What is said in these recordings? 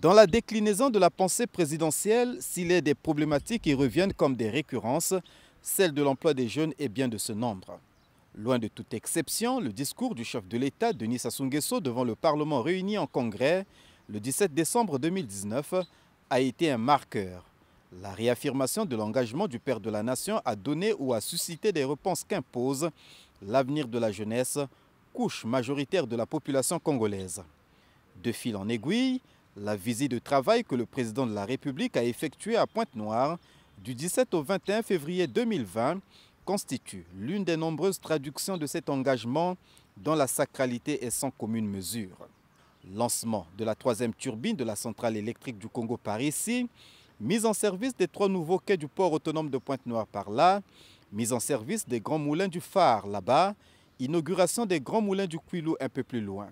Dans la déclinaison de la pensée présidentielle, s'il est des problématiques qui reviennent comme des récurrences, celle de l'emploi des jeunes est bien de ce nombre. Loin de toute exception, le discours du chef de l'État, Denis Sassou Nguesso, devant le Parlement réuni en congrès le 17 décembre 2019, a été un marqueur. La réaffirmation de l'engagement du père de la nation a donné ou a suscité des réponses qu'impose l'avenir de la jeunesse, couche majoritaire de la population congolaise. De fil en aiguille, la visite de travail que le président de la République a effectuée à Pointe-Noire du 17 au 21 février 2020 constitue l'une des nombreuses traductions de cet engagement dont la sacralité est sans commune mesure. Lancement de la troisième turbine de la centrale électrique du Congo par ici, mise en service des trois nouveaux quais du port autonome de Pointe-Noire par là, mise en service des grands moulins du phare là-bas, inauguration des grands moulins du Quilou un peu plus loin.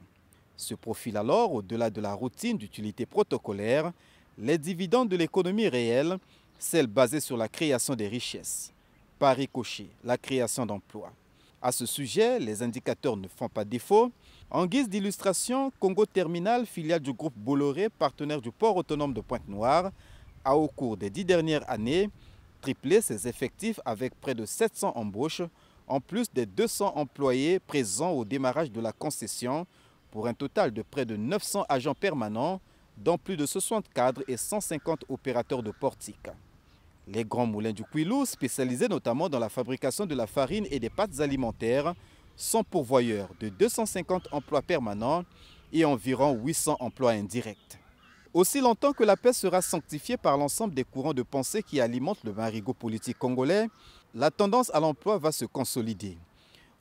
Se profilent alors, au-delà de la routine d'utilité protocolaire, les dividendes de l'économie réelle, celle basée sur la création des richesses. paris ricochet, la création d'emplois. À ce sujet, les indicateurs ne font pas défaut. En guise d'illustration, Congo Terminal, filiale du groupe Bolloré, partenaire du port autonome de Pointe-Noire, a au cours des dix dernières années triplé ses effectifs avec près de 700 embauches, en plus des 200 employés présents au démarrage de la concession pour un total de près de 900 agents permanents, dont plus de 60 cadres et 150 opérateurs de portique. Les grands moulins du Quilou, spécialisés notamment dans la fabrication de la farine et des pâtes alimentaires, sont pourvoyeurs de 250 emplois permanents et environ 800 emplois indirects. Aussi longtemps que la paix sera sanctifiée par l'ensemble des courants de pensée qui alimentent le marigot politique congolais, la tendance à l'emploi va se consolider.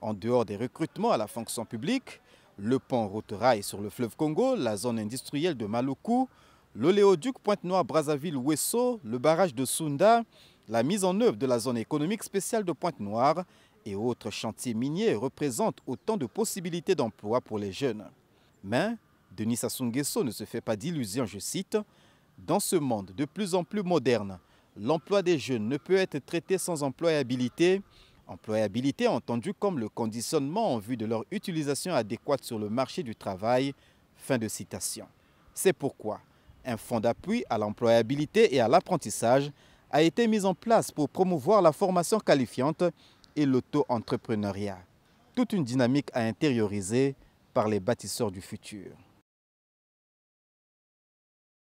En dehors des recrutements à la fonction publique, le pont Routerail sur le fleuve Congo, la zone industrielle de Maluku, l'oléoduc Pointe-Noire-Brazzaville-Ouesso, le barrage de Sunda, la mise en œuvre de la zone économique spéciale de Pointe-Noire et autres chantiers miniers représentent autant de possibilités d'emploi pour les jeunes. Mais Denis Sassou ne se fait pas d'illusions, je cite, « Dans ce monde de plus en plus moderne, l'emploi des jeunes ne peut être traité sans employabilité Employabilité entendue comme le conditionnement en vue de leur utilisation adéquate sur le marché du travail. Fin de citation. C'est pourquoi un fonds d'appui à l'employabilité et à l'apprentissage a été mis en place pour promouvoir la formation qualifiante et l'auto-entrepreneuriat. Toute une dynamique à intérioriser par les bâtisseurs du futur.